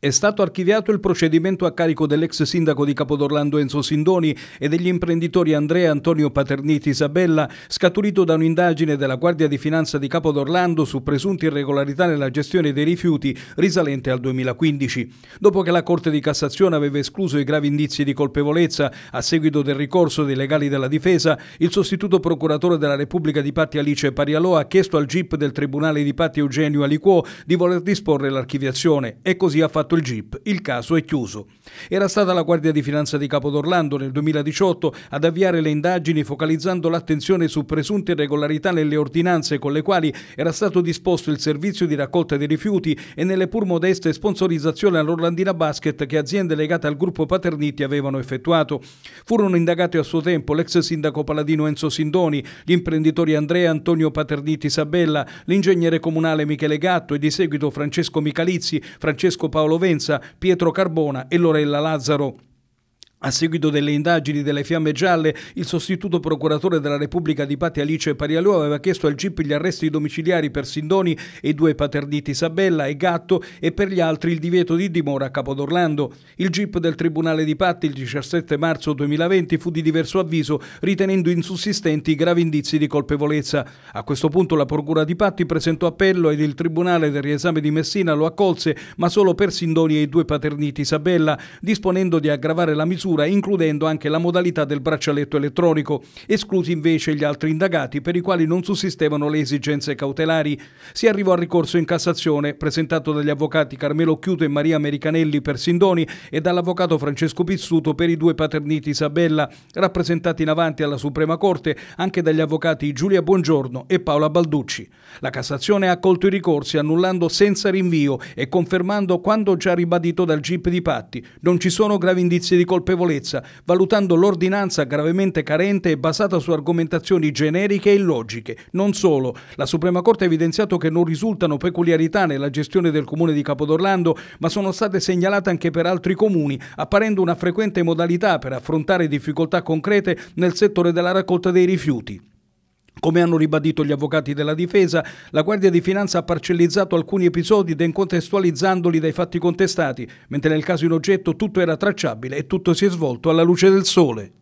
È stato archiviato il procedimento a carico dell'ex sindaco di Capodorlando Enzo Sindoni e degli imprenditori Andrea Antonio Paterniti Isabella, scaturito da un'indagine della Guardia di Finanza di Capodorlando su presunte irregolarità nella gestione dei rifiuti risalente al 2015. Dopo che la Corte di Cassazione aveva escluso i gravi indizi di colpevolezza a seguito del ricorso dei legali della difesa, il sostituto procuratore della Repubblica di Patti Alice Parialò ha chiesto al GIP del Tribunale di Patti Eugenio Aliquò di voler disporre l'archiviazione e così ha fatto fatto il GIP. Il caso è chiuso. Era stata la Guardia di Finanza di Capodorlando nel 2018 ad avviare le indagini focalizzando l'attenzione su presunte irregolarità nelle ordinanze con le quali era stato disposto il servizio di raccolta dei rifiuti e nelle pur modeste sponsorizzazioni all'Orlandina Basket che aziende legate al gruppo Paterniti avevano effettuato. Furono indagati a suo tempo l'ex sindaco paladino Enzo Sindoni, gli imprenditori Andrea Antonio Paterniti Sabella, l'ingegnere comunale Michele Gatto e di seguito Francesco Micalizzi, Francesco Paolo Provenza, Pietro Carbona e Lorella Lazzaro. A seguito delle indagini delle Fiamme Gialle, il sostituto procuratore della Repubblica di Patti Alice Parialò aveva chiesto al GIP gli arresti domiciliari per Sindoni e due paterniti Isabella e Gatto e per gli altri il divieto di dimora a Capodorlando. Il GIP del Tribunale di Patti il 17 marzo 2020 fu di diverso avviso, ritenendo insussistenti i gravi indizi di colpevolezza. A questo punto la Procura di Patti presentò appello ed il Tribunale del riesame di Messina lo accolse, ma solo per Sindoni e i due paterniti Isabella, disponendo di aggravare la misura misura includendo anche la modalità del braccialetto elettronico, esclusi invece gli altri indagati per i quali non sussistevano le esigenze cautelari. Si arrivò al ricorso in Cassazione, presentato dagli avvocati Carmelo Chiuto e Maria Americanelli per Sindoni e dall'avvocato Francesco Pizzuto per i due paterniti Isabella, rappresentati in avanti alla Suprema Corte anche dagli avvocati Giulia Buongiorno e Paola Balducci. La Cassazione ha accolto i ricorsi annullando senza rinvio e confermando quando già ribadito dal GIP di Patti. Non ci sono gravi indizi di colpevolezza autorevolezza, valutando l'ordinanza gravemente carente e basata su argomentazioni generiche e illogiche. Non solo, la Suprema Corte ha evidenziato che non risultano peculiarità nella gestione del comune di Capodorlando, ma sono state segnalate anche per altri comuni, apparendo una frequente modalità per affrontare difficoltà concrete nel settore della raccolta dei rifiuti. Come hanno ribadito gli avvocati della difesa, la Guardia di Finanza ha parcellizzato alcuni episodi decontestualizzandoli dai fatti contestati, mentre nel caso in oggetto tutto era tracciabile e tutto si è svolto alla luce del sole.